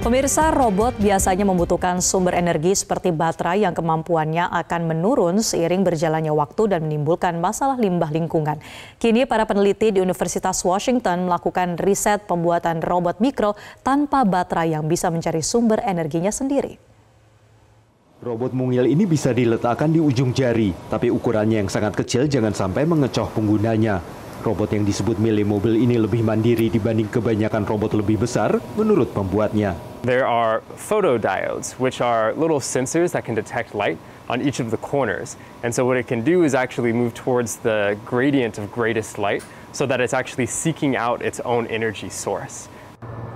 Pemirsa, robot biasanya membutuhkan sumber energi seperti baterai yang kemampuannya akan menurun seiring berjalannya waktu dan menimbulkan masalah limbah lingkungan. Kini para peneliti di Universitas Washington melakukan riset pembuatan robot mikro tanpa baterai yang bisa mencari sumber energinya sendiri. Robot mungil ini bisa diletakkan di ujung jari, tapi ukurannya yang sangat kecil jangan sampai mengecoh penggunanya. Robot yang disebut Melee Mobile ini lebih mandiri dibanding kebanyakan robot lebih besar, menurut pembuatnya. There are photodiodes, which are little sensors that can detect light on each of the corners. And so what it can do is actually move towards the gradient of greatest light so that it's actually seeking out its own energy source.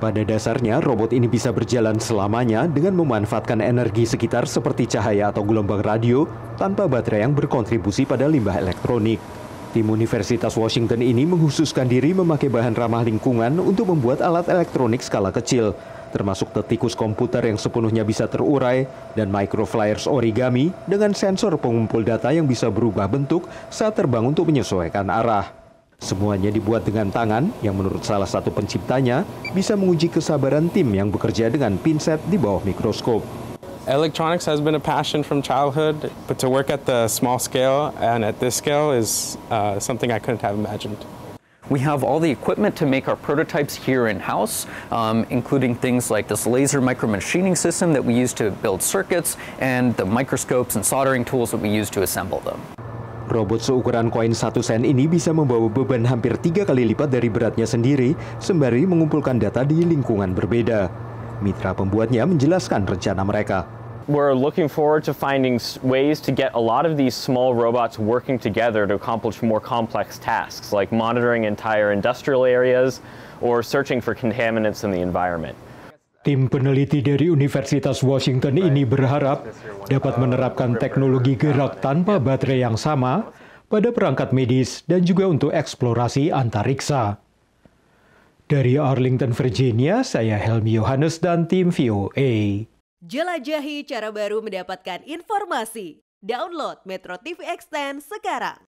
Pada dasarnya, robot ini bisa berjalan selamanya dengan memanfaatkan energi sekitar seperti cahaya atau gelombang radio tanpa baterai yang berkontribusi pada limbah elektronik. Tim Universitas Washington ini menghususkan diri memakai bahan ramah lingkungan untuk membuat alat elektronik skala kecil, termasuk tetikus komputer yang sepenuhnya bisa terurai dan microflyers origami dengan sensor pengumpul data yang bisa berubah bentuk saat terbang untuk menyesuaikan arah. Semuanya dibuat dengan tangan yang menurut salah satu penciptanya bisa menguji kesabaran tim yang bekerja dengan pinset di bawah mikroskop. Electronics has been a passion from childhood, but to work at the small scale and at this scale is uh, something I couldn't have imagined. We have all the equipment to make our prototypes here in-house, um, including things like this laser micromachining system that we use to build circuits, and the microscopes and soldering tools that we use to assemble them. Robot seukuran koin satu sen ini bisa membawa beban hampir tiga kali lipat dari beratnya sendiri, sembari mengumpulkan data di lingkungan berbeda. Mitra pembuatnya menjelaskan rencana mereka. We're looking forward to finding ways to get a lot of these small robots working together to accomplish more complex tasks, like monitoring entire industrial areas or searching for contaminants in the environment. Tim peneliti dari Universitas Washington ini berharap dapat menerapkan teknologi gerak tanpa baterai yang sama pada perangkat medis dan juga untuk eksplorasi antariksa. Dari Arlington, Virginia, saya Helmi Yohanes dan tim VOA. Jelajahi cara baru mendapatkan informasi. Download Metro TV Extend sekarang.